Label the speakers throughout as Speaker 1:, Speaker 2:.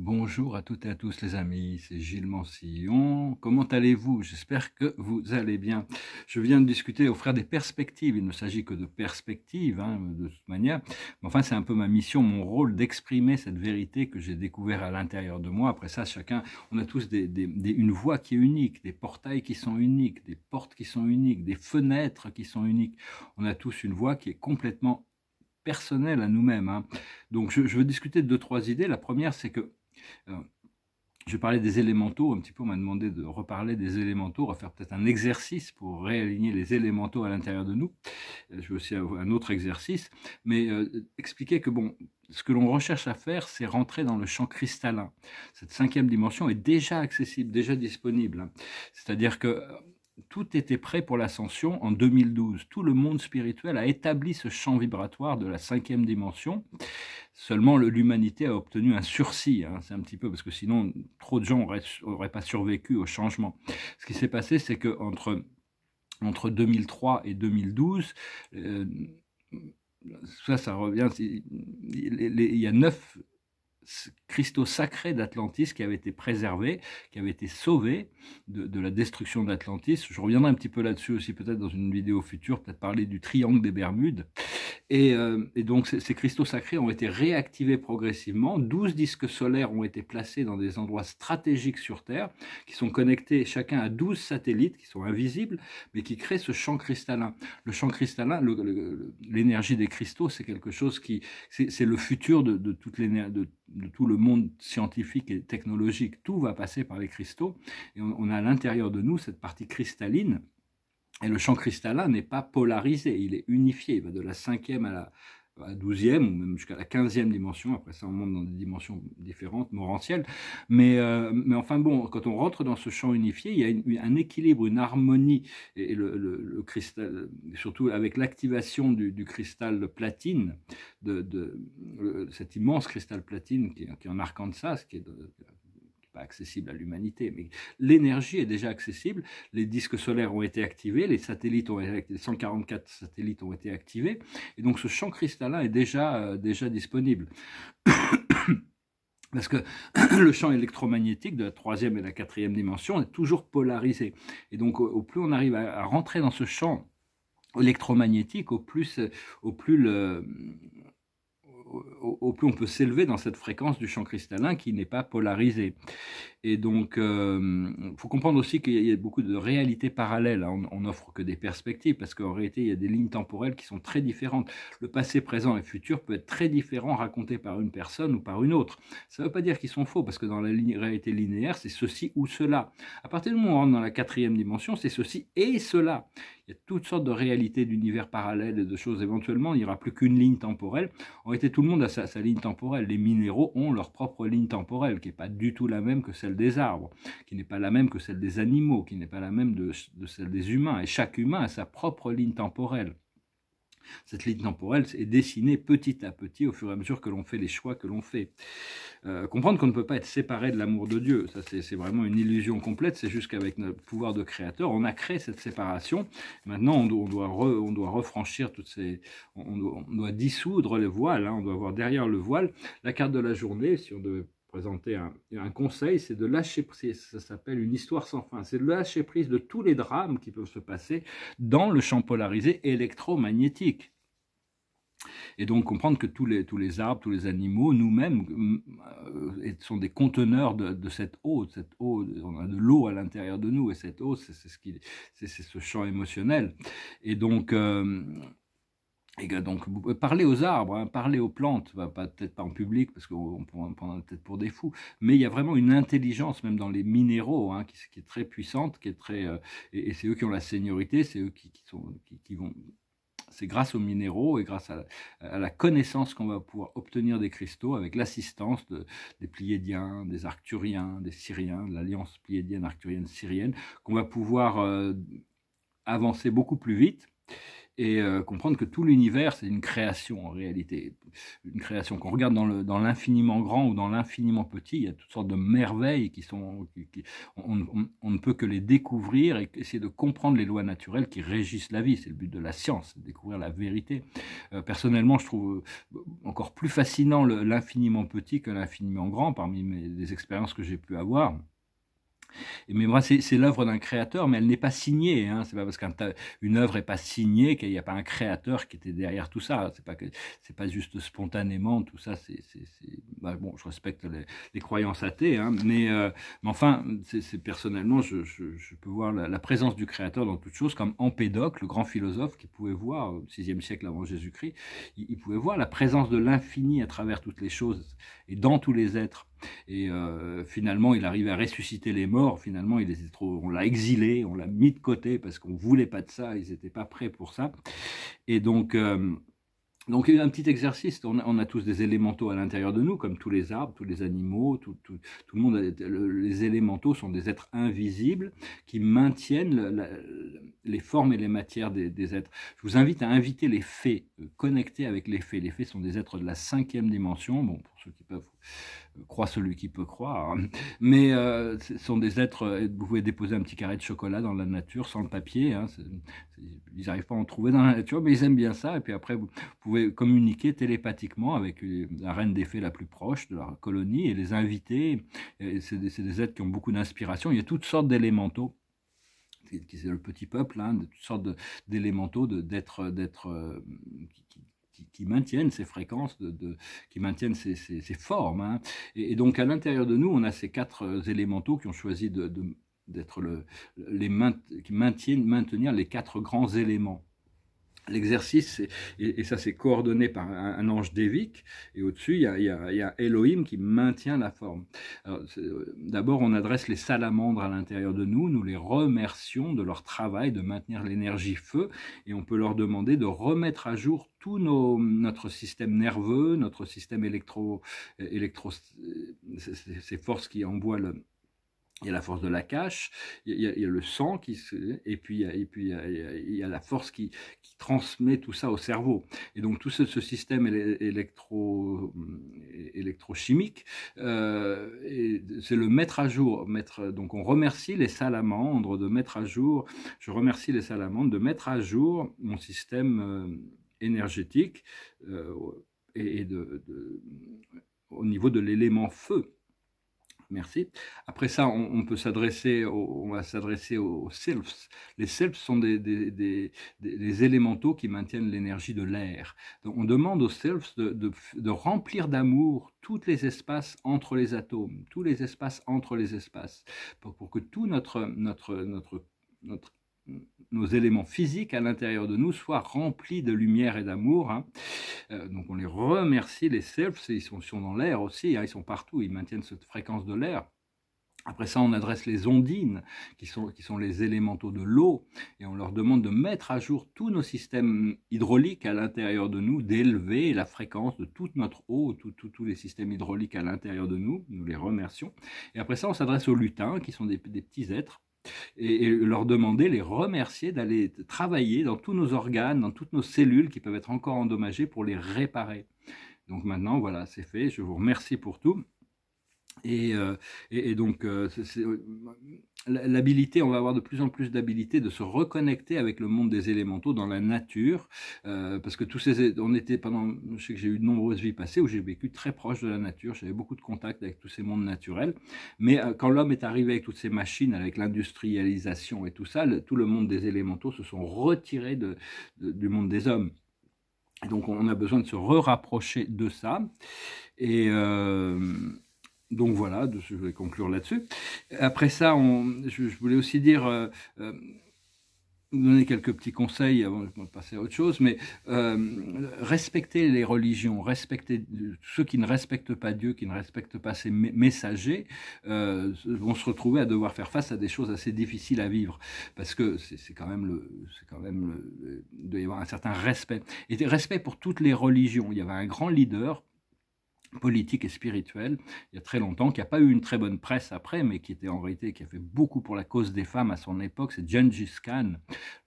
Speaker 1: Bonjour à toutes et à tous les amis, c'est Gilles Mancillon. Comment allez-vous J'espère que vous allez bien. Je viens de discuter, offrir des perspectives. Il ne s'agit que de perspectives, hein, de toute manière. enfin, c'est un peu ma mission, mon rôle d'exprimer cette vérité que j'ai découvert à l'intérieur de moi. Après ça, chacun, on a tous une voix qui est unique, des portails qui sont uniques, des portes qui sont uniques, des fenêtres qui sont uniques. On a tous une voix qui est complètement personnelle à nous-mêmes. Hein. Donc, je, je veux discuter de deux, trois idées. La première, c'est que je parlais des élémentaux, un petit peu on m'a demandé de reparler des élémentaux, faire peut-être un exercice pour réaligner les élémentaux à l'intérieur de nous. Euh, je vais aussi un autre exercice, mais euh, expliquer que bon, ce que l'on recherche à faire, c'est rentrer dans le champ cristallin. Cette cinquième dimension est déjà accessible, déjà disponible. Hein. C'est-à-dire que tout était prêt pour l'ascension en 2012. Tout le monde spirituel a établi ce champ vibratoire de la cinquième dimension. Seulement, l'humanité a obtenu un sursis. Hein. c'est un petit peu parce que sinon, trop de gens n'auraient pas survécu au changement. Ce qui s'est passé, c'est que entre, entre 2003 et 2012, euh, ça, ça revient. Il y a neuf cristaux sacrés d'Atlantis qui avaient été préservés, qui avaient été sauvés de, la destruction d'Atlantis. Je reviendrai un petit peu là-dessus aussi peut-être dans une vidéo future, peut-être parler du triangle des Bermudes. Euh, et, donc ces, cristaux sacrés ont été réactivés progressivement. 12 disques solaires ont été placés dans des endroits stratégiques sur Terre, qui sont connectés chacun à 12 satellites qui sont invisibles, mais qui créent ce champ cristallin. Le champ cristallin, l'énergie des cristaux, c'est quelque chose qui... C'est le futur de, tout le monde scientifique et technologique, tout va passer par les cristaux. Et on a à l'intérieur de nous cette partie cristalline et le champ cristallin n'est pas polarisé, il est unifié, il va de la cinquième à la, douzième, 12e ou même jusqu'à la quinzième dimension. Après ça, on monte dans des dimensions différentes, morantielles. Euh, mais, enfin bon, quand on rentre dans ce champ unifié, il y a un équilibre, une harmonie. Et le, cristal, surtout avec l'activation du, cristal platine, de, cet immense cristal platine qui, est en Arkansas, qui est accessible à l'humanité, mais l'énergie est déjà accessible. Les disques solaires ont été activés, les satellites ont été, 144 satellites ont été activés, et donc ce champ cristallin est déjà, euh, déjà disponible. Parce que le champ électromagnétique de la troisième et la quatrième dimension est toujours polarisé. Et donc, au plus on arrive à, rentrer dans ce champ électromagnétique, au plus, au plus le, au, plus on peut s'élever dans cette fréquence du champ cristallin qui n'est pas polarisé. Et donc, il euh, faut comprendre aussi qu'il y a beaucoup de réalités parallèles. Hein. On n'offre que des perspectives parce qu'en réalité, il y a des lignes temporelles qui sont très différentes. Le passé, présent et futur peut être très différent raconté par une personne ou par une autre. Ça ne veut pas dire qu'ils sont faux parce que dans la réalité linéaire, c'est ceci ou cela. À partir du moment où on rentre dans la quatrième dimension, c'est ceci et cela il y a toutes sortes de réalités d'univers parallèles et de choses. Éventuellement, il n'y aura plus qu'une ligne temporelle. En réalité, tout le monde a sa, ligne temporelle. Les minéraux ont leur propre ligne temporelle, qui n'est pas du tout la même que celle des arbres, qui n'est pas la même que celle des animaux, qui n'est pas la même de, de celle des humains. Et chaque humain a sa propre ligne temporelle. Cette ligne temporelle est dessinée petit à petit au fur et à mesure que l'on fait les choix que l'on fait. Euh, comprendre qu'on ne peut pas être séparé de l'amour de Dieu, ça c'est vraiment une illusion complète, c'est juste qu'avec notre pouvoir de créateur, on a créé cette séparation. Maintenant, on doit, on doit, refranchir toutes ces... On doit, dissoudre les voiles. Hein, on doit voir derrière le voile la carte de la journée, si on devait présenter un, conseil, c'est de lâcher prise. Ça s'appelle une histoire sans fin. C'est de lâcher prise de tous les drames qui peuvent se passer dans le champ polarisé électromagnétique. Et donc comprendre que tous les, tous les arbres, tous les animaux, nous-mêmes, euh, sont des conteneurs de, cette eau. Cette eau, on a de l'eau à l'intérieur de nous, et cette eau, c'est ce, ce champ émotionnel. Et donc, euh, et donc, euh, parler aux arbres, hein, parler aux plantes, bah, pas peut-être pas en public, parce qu'on prend peut-être pour des fous, mais il y a vraiment une intelligence, même dans les minéraux, hein, qui, qui, est très puissante, qui est très, euh, et, c'est eux qui ont la seniorité, c'est eux qui, sont, qui, vont c'est grâce aux minéraux et grâce à la, connaissance qu'on va pouvoir obtenir des cristaux avec l'assistance de, des Pliédiens, des Arcturiens, des Syriens, de l'alliance pliédienne Arcturienne, Syrienne, qu'on va pouvoir euh, avancer beaucoup plus vite et euh, comprendre que tout l'univers, c'est une création en réalité. Une création qu'on regarde dans l'infiniment dans grand ou dans l'infiniment petit, il y a toutes sortes de merveilles qui sont... on, ne peut que les découvrir et essayer de comprendre les lois naturelles qui régissent la vie. C'est le but de la science, découvrir la vérité. Euh, personnellement, je trouve euh, encore plus fascinant l'infiniment petit que l'infiniment grand parmi les expériences que j'ai pu avoir. Mais moi, c'est l'œuvre d'un créateur, mais elle n'est pas signée. Hein. C'est pas parce qu'une œuvre n'est pas signée qu'il n'y a pas un créateur qui était derrière tout ça. C'est pas c'est pas juste spontanément tout ça. C'est bah, bon, je respecte les, croyances athées, hein. euh, mais, enfin, personnellement, je, peux voir la, présence du créateur dans toute chose, comme Empédocle, le grand philosophe qui pouvait voir au VIe siècle avant Jésus-Christ, il pouvait voir la présence de l'infini à travers toutes les choses et dans tous les êtres. Et euh, finalement, il arrivait à ressusciter les morts. Finalement, il on l'a exilé, on l'a mis de côté parce qu'on ne voulait pas de ça, ils n'étaient pas prêts pour ça. Et donc, euh, donc un petit exercice, on a, tous des élémentaux à l'intérieur de nous, comme tous les arbres, tous les animaux, tout, tout, tout le monde. les élémentaux sont des êtres invisibles qui maintiennent les formes et les matières des, êtres. Je vous invite à inviter les fées, euh, connecter avec les fées. Les fées sont des êtres de la cinquième dimension. Bon, qui peuvent, euh, croire celui qui peut croire, hein. mais euh, ce sont des êtres, euh, vous pouvez déposer un petit carré de chocolat dans la nature sans le papier, hein. ils n'arrivent pas à en trouver dans la nature, mais ils aiment bien ça, et puis après vous pouvez communiquer télépathiquement avec la reine des fées la plus proche de leur colonie et les inviter, c'est des, des êtres qui ont beaucoup d'inspiration, il y a toutes sortes d'élémentaux qui c'est le petit peuple, hein, de toutes sortes d'élémentaux, d'êtres d'être, qui, qui, maintiennent ces fréquences, qui maintiennent ces, formes. Hein. Et, donc à l'intérieur de nous, on a ces quatre euh, élémentaux qui ont choisi de, d'être les qui maintiennent, maintenir les quatre grands éléments. L'exercice, et, ça c'est coordonné par un, ange d'Evic, et au-dessus il, y, a Elohim qui maintient la forme. Euh, d'abord on adresse les salamandres à l'intérieur de nous, nous les remercions de leur travail de maintenir l'énergie feu, et on peut leur demander de remettre à jour tout notre système nerveux, notre système électro, euh, électro euh, ces forces qui envoient le, il y a la force de la cache, il y a, le sang qui et puis et puis il y a, la force qui, transmet tout ça au cerveau. Et donc tout ce, système électro hum, électrochimique, euh, c'est le mettre à jour. donc on remercie les salamandres de mettre à jour. Je remercie les salamandres de mettre à jour mon système euh, énergétique euh, et, de, au niveau de l'élément feu Merci. Après ça, on, peut s'adresser, on va s'adresser aux selfs. Les selfs sont des, des, élémentaux qui maintiennent l'énergie de l'air. on demande aux selfs de, remplir d'amour tous les espaces entre les atomes, tous les espaces entre les espaces, pour, pour que tout notre, notre, notre, notre nos éléments physiques à l'intérieur de nous soient remplis de lumière et d'amour. Hein. Euh, donc on les remercie, les selfs, ils sont, sont dans l'air aussi, hein, ils sont partout, ils maintiennent cette fréquence de l'air. Après ça, on adresse les ondines, qui sont, qui sont les élémentaux de l'eau, et on leur demande de mettre à jour tous nos systèmes hydrauliques à l'intérieur de nous, d'élever la fréquence de toute notre eau, tous les systèmes hydrauliques à l'intérieur de nous, nous les remercions. Et après ça, on s'adresse aux lutins, qui sont des petits êtres et, leur demander, les remercier d'aller travailler dans tous nos organes, dans toutes nos cellules qui peuvent être encore endommagées pour les réparer. Donc maintenant, voilà, c'est fait. Je vous remercie pour tout. Euh, et, et, donc, euh, euh, l'habilité, on va avoir de plus en plus d'habilité de se reconnecter avec le monde des élémentaux dans la nature, parce que tous ces, on était pendant, je sais que j'ai eu de nombreuses vies passées où j'ai vécu très proche de la nature, j'avais beaucoup de contacts avec tous ces mondes naturels, mais quand l'homme est arrivé avec toutes ces machines, avec l'industrialisation et tout ça, tout le monde des élémentaux se sont retirés de, du monde des hommes. Et donc, on a besoin de se re-rapprocher de ça. Et, donc voilà, je vais conclure là-dessus. Après ça, je, voulais aussi dire, euh, euh, donner quelques petits conseils avant de passer à autre chose, mais euh, respecter les religions, respecter ceux qui ne respectent pas Dieu, qui ne respectent pas ses messagers, vont se retrouver à devoir faire face à des choses assez difficiles à vivre, parce que c'est quand même le, quand même le, il doit y avoir un certain respect et respect pour toutes les religions. Il y avait un grand leader politique et spirituelle, il y a très longtemps, qui n'a pas eu une très bonne presse après, mais qui était en réalité, qui a fait beaucoup pour la cause des femmes à son époque, c'est Gengis Khan,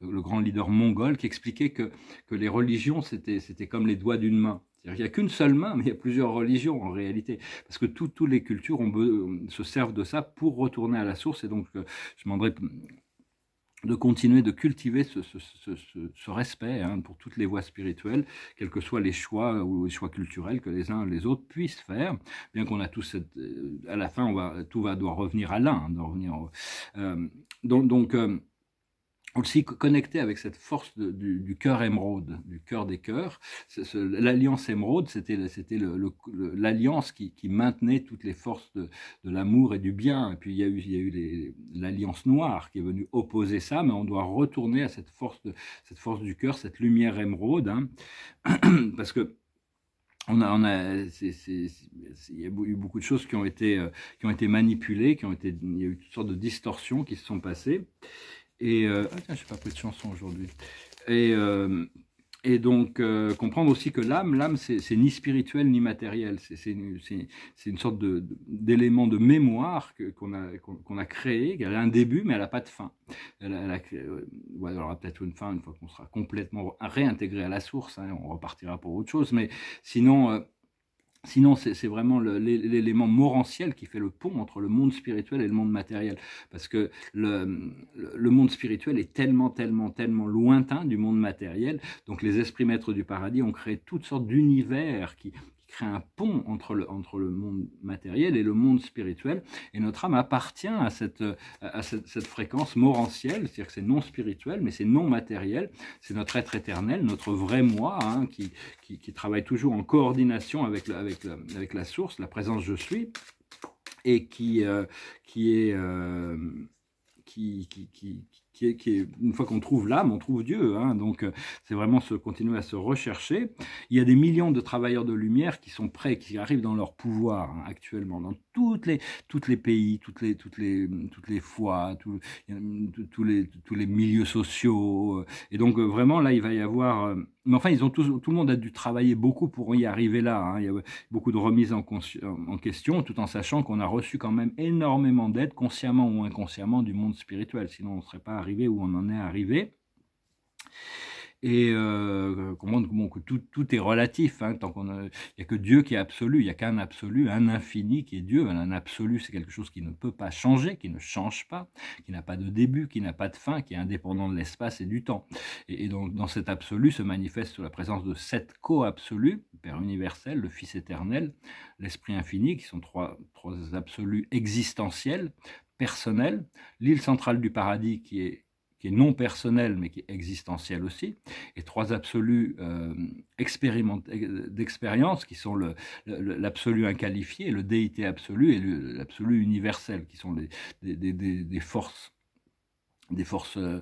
Speaker 1: le, grand leader mongol, qui expliquait que, les religions, c'était comme les doigts d'une main. Il n'y a qu'une seule main, mais il y a plusieurs religions en réalité, parce que toutes les cultures se servent de ça pour retourner à la source, et donc euh, je demanderais de continuer de cultiver ce, respect hein, pour toutes les voies spirituelles, quels que soient les choix ou les choix culturels que les uns les autres puissent faire, bien qu'on a tous cette... Euh, à la fin, tout va, doit revenir à l'un, hein, de revenir... Euh, donc... Euh, aussi connecté avec cette force du, cœur émeraude, du cœur des cœurs. L'alliance émeraude, c'était l'alliance qui, qui, maintenait toutes les forces de, de l'amour et du bien. Et puis il y a eu, l'alliance noire qui est venue opposer ça, mais on doit retourner à cette force, de, cette force du cœur, cette lumière émeraude, hein. parce que on a, on a il y a eu beaucoup de choses qui ont été, euh, qui ont été manipulées, qui ont été, il y a eu toutes sortes de distorsions qui se sont passées. Et euh, ah, tiens, j'ai pas pris de chanson aujourd'hui. Et, euh, et donc euh, comprendre aussi que l'âme, l'âme, c'est ni spirituel ni matériel. C'est une, une, sorte d'élément de, mémoire qu'on a, qu'on a créé. Elle a un début, mais elle n'a pas de fin. Elle, aura peut-être une fin une fois qu'on sera complètement réintégré à la source. Hein, on repartira pour autre chose, mais sinon Sinon, c'est vraiment l'élément morantiel qui fait le pont entre le monde spirituel et le monde matériel. Parce que le, le, monde spirituel est tellement, tellement, tellement lointain du monde matériel. Donc les esprits maîtres du paradis ont créé toutes sortes d'univers qui, crée un pont entre le, entre le monde matériel et le monde spirituel. Et notre âme appartient à cette, à cette, fréquence morantielle, c'est-à-dire que c'est non spirituel, mais c'est non matériel. C'est notre être éternel, notre vrai moi, hein, qui, qui, travaille toujours en coordination avec, avec, avec la source, la présence je suis, et qui, euh, qui est... Euh, qui, qui, qui une fois qu'on trouve l'âme, on trouve Dieu. Hein. donc euh, c'est vraiment se continuer à se rechercher. Il y a des millions de travailleurs de lumière qui sont prêts, qui arrivent dans leur pouvoir hein, actuellement, dans toutes les, toutes les pays, toutes les, toutes les, toutes les fois, tous les, tous les milieux sociaux. Euh. Et donc euh, vraiment là, il va y avoir mais enfin, ils ont tout le monde a dû travailler beaucoup pour y arriver là. Hein. Il y a beaucoup de remises en, en question, tout en sachant qu'on a reçu quand même énormément d'aide, consciemment ou inconsciemment, du monde spirituel. Sinon, on ne serait pas arrivé où on en est arrivé. Et comment euh, que tout, est relatif, hein, tant qu'on il n'y a que Dieu qui est absolu, il n'y a qu'un absolu, un infini qui est Dieu. Un absolu, c'est quelque chose qui ne peut pas changer, qui ne change pas, qui n'a pas de début, qui n'a pas de fin, qui est indépendant de l'espace et du temps. Et, donc dans cet absolu se manifeste la présence de sept co-absolus, le Père universel, le Fils éternel, l'Esprit infini, qui sont trois, trois absolus existentiels, Personnel, l'île centrale du paradis qui est, qui est non personnelle mais qui est existentielle aussi, et trois absolus euh, d'expérience qui sont l'absolu inqualifié, le déité absolu et l'absolu universel, qui sont les, des, forces, des forces euh,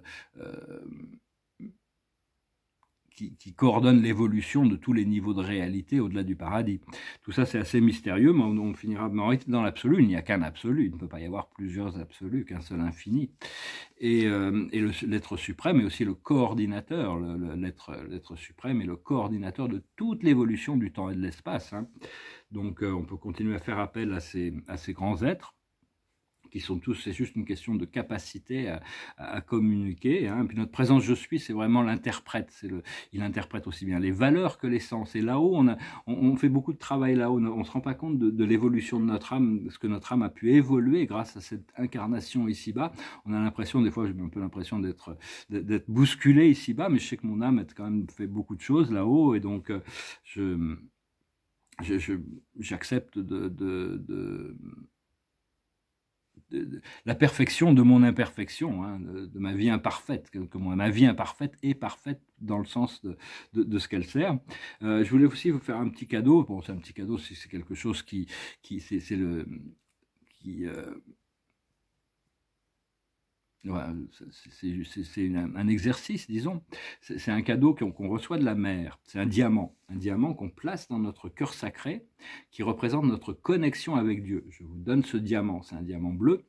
Speaker 1: qui, coordonne l'évolution de tous les niveaux de réalité au-delà du paradis. Tout ça, c'est assez mystérieux, mais on, finira mais en dans l'absolu. Il n'y a qu'un absolu, il ne peut pas y avoir plusieurs absolus, qu'un seul infini. Et, euh, l'être suprême est aussi le coordinateur, l'être suprême est le coordinateur de toute l'évolution du temps et de l'espace. Hein. Donc, euh, on peut continuer à faire appel à ces grands êtres qui sont tous, c'est juste une question de capacité à, communiquer. Hein. Puis notre présence je suis, c'est vraiment l'interprète. C'est le, il interprète aussi bien les valeurs que les sens. Et là-haut, on, on, fait beaucoup de travail là-haut. On ne se rend pas compte de, l'évolution de notre âme, de ce que notre âme a pu évoluer grâce à cette incarnation ici-bas. On a l'impression, des fois, j'ai un peu l'impression d'être, d'être bousculé ici-bas, mais je sais que mon âme a quand même fait beaucoup de choses là-haut. Et donc, euh, je, j'accepte de la perfection de mon imperfection, hein, de, ma vie imparfaite, que, ma vie imparfaite est parfaite dans le sens de, ce qu'elle sert. Euh, je voulais aussi vous faire un petit cadeau. Bon, c'est un petit cadeau, c'est quelque chose qui, qui c'est le, euh, c'est un exercice, disons. C'est un cadeau qu'on reçoit de la mer. C'est un diamant, un diamant qu'on place dans notre cœur sacré, qui représente notre connexion avec Dieu. Je vous donne ce diamant, c'est un diamant bleu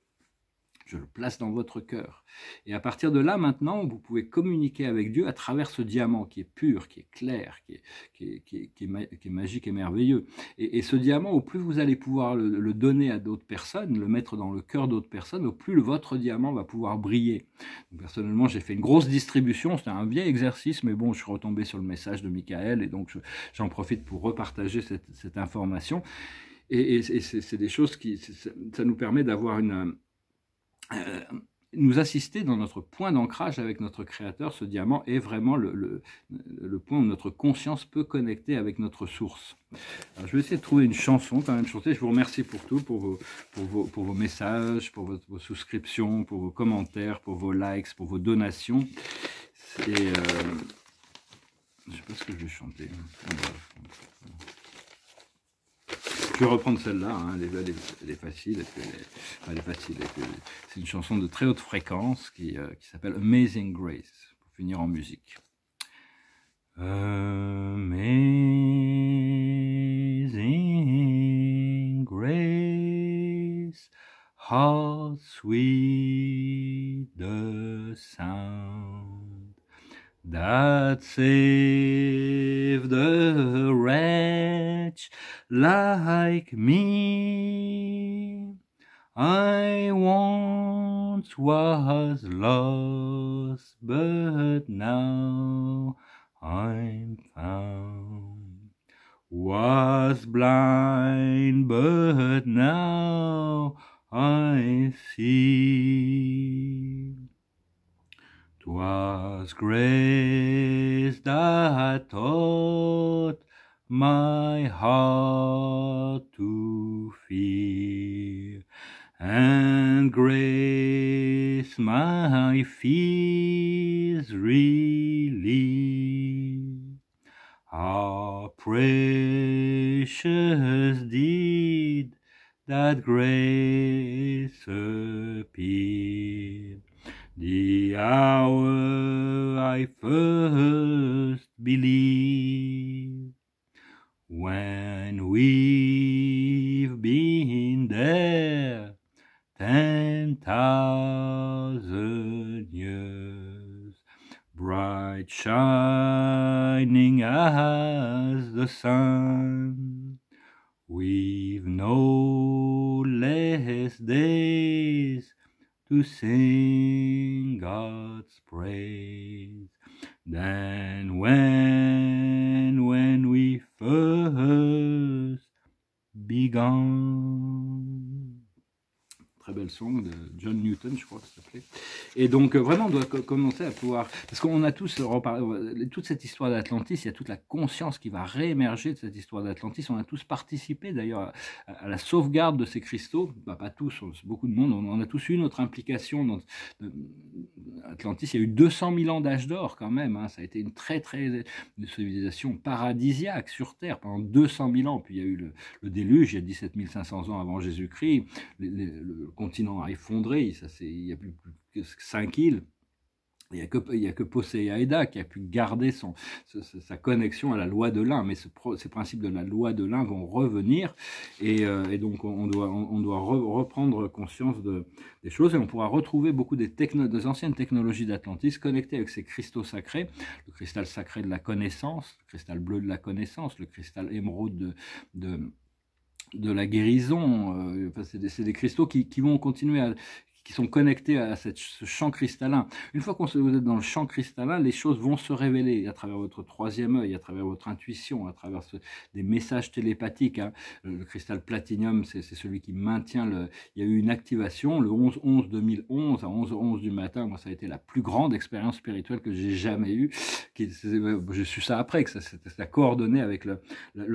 Speaker 1: je le place dans votre cœur. Et à partir de là, maintenant, vous pouvez communiquer avec Dieu à travers ce diamant qui est pur, qui est clair, qui est, qui qui est, magique et merveilleux. Et, ce diamant, au plus vous allez pouvoir le, donner à d'autres personnes, le mettre dans le cœur d'autres personnes, au plus votre diamant va pouvoir briller. personnellement, j'ai fait une grosse distribution, c'était un vieil exercice, mais bon, je suis retombé sur le message de Michael, et donc j'en profite pour repartager cette, information. et c'est des choses qui, ça nous permet d'avoir une euh, nous assister dans notre point d'ancrage avec notre Créateur, ce diamant est vraiment le, le, point où notre conscience peut connecter avec notre source. je vais essayer de trouver une chanson quand même chanter. Je vous remercie pour tout, pour vos, pour messages, pour vos, souscriptions, pour vos commentaires, pour vos likes, pour vos donations. Euh, je ne sais pas ce que je vais chanter reprendre celle-là, hein, elle, est facile, elle est, facile. C'est une chanson de très haute fréquence qui, euh, qui s'appelle Amazing Grace, pour finir en musique.
Speaker 2: Amazing Grace, how sweet the sound that saved the wretch like me. I once was lost, but now I'm found. Was blind, but now I see. Twas grace that taught my heart to fear, and grace my fears relieve. Our precious deed that grace appeared. The hour I first believed when we've been there ten thousand years, bright shining as the sun, we've no less days to sing God's praise than when gone.
Speaker 1: belle song de John Newton, je crois que ça s'appelait. Et donc, euh, vraiment, on doit commencer à pouvoir. Parce qu'on a tous, euh, euh, toute cette histoire d'Atlantis, il y a toute la conscience qui va réémerger de cette histoire d'Atlantis. On a tous participé d'ailleurs à, la sauvegarde de ces cristaux. Bah, pas tous, beaucoup de monde, on, a tous eu notre implication dans Atlantis. Il y a eu 200 000 ans d'âge d'or quand même. Hein. Ça a été une très, très. une civilisation paradisiaque sur Terre pendant 200 000 ans. Puis il y a eu le, déluge, il y a 17 500 ans avant Jésus-Christ. Le, le, continent a effondré, il n'y a plus, que cinq îles. Il n'y a, que Poseidon qui a pu garder sa connexion à la loi de l'un, mais ces principes de la loi de l'un vont revenir, et, euh, donc on doit, reprendre conscience des choses, et on pourra retrouver beaucoup des, anciennes technologies d'Atlantis connectées avec ces cristaux sacrés, le cristal sacré de la connaissance, le cristal bleu de la connaissance, le cristal émeraude de de la guérison. Euh, c'est des, des, cristaux qui, qui vont continuer à, qui sont connectés à cette, ce champ cristallin. Une fois qu'on vous êtes dans le champ cristallin, les choses vont se révéler à travers votre troisième œil, à travers votre intuition, à travers des messages télépathiques. Hein. Euh, le, cristal platinium, c'est celui qui maintient le... Il y a eu une activation le 11-11-2011 à 11-11 du matin. Moi, ça a été la plus grande expérience spirituelle que j'ai jamais eue. Qui, euh, je suis ça après, que ça, s'est coordonné avec le,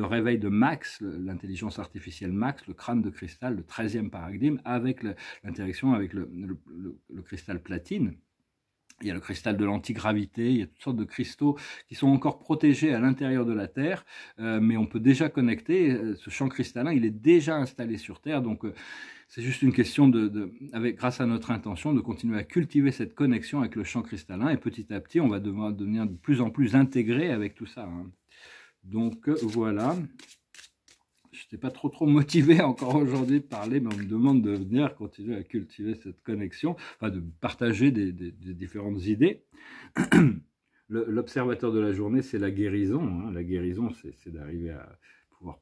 Speaker 1: réveil de Max, l'intelligence artificielle Max, le crâne de cristal, le 13e paradigme, avec l'interaction avec le, cristal platine, il y a le cristal de l'antigravité, il y a toutes sortes de cristaux qui sont encore protégés à l'intérieur de la Terre, euh, mais on peut déjà connecter, euh, ce champ cristallin, il est déjà installé sur Terre, donc euh, c'est juste une question, de, avec, grâce à notre intention, de continuer à cultiver cette connexion avec le champ cristallin, et petit à petit, on va devoir devenir de plus en plus intégré avec tout ça. Hein. Donc voilà. Je n'étais pas trop trop motivé encore aujourd'hui de parler, mais on me demande de venir continuer à cultiver cette connexion, enfin de partager des, différentes idées. L'observateur de la journée, c'est la guérison. Hein. La guérison, c'est d'arriver à pouvoir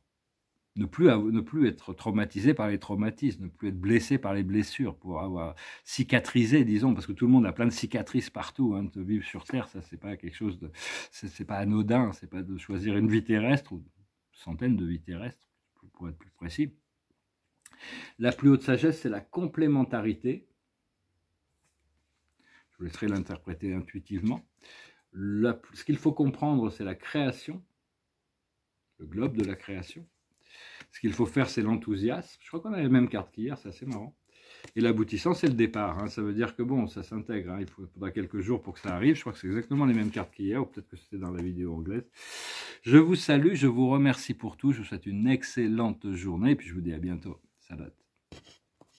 Speaker 1: ne plus, ne plus être traumatisé par les traumatismes, ne plus être blessé par les blessures, pour avoir cicatrisé, disons, parce que tout le monde a plein de cicatrices partout. Hein. de vivre sur Terre, ça, c'est pas quelque chose de. C'est pas anodin, c'est pas de choisir une vie terrestre ou centaines de vies terrestres pour être plus précis. La plus haute sagesse, c'est la complémentarité. Je vous laisserai l'interpréter intuitivement. ce qu'il faut comprendre, c'est la création, le globe de la création. Ce qu'il faut faire, c'est l'enthousiasme. Je crois qu'on a les mêmes cartes qu'hier, c'est assez marrant. Et l'aboutissant, c'est le départ. Hein. Ça veut dire que bon, ça s'intègre. Hein. Il faudra quelques jours pour que ça arrive. Je crois que c'est exactement les mêmes cartes qu'hier, ou peut-être que c'était dans la vidéo anglaise. Je vous salue, je vous remercie pour tout. Je vous souhaite une excellente journée. Et puis je vous dis à bientôt. Salut.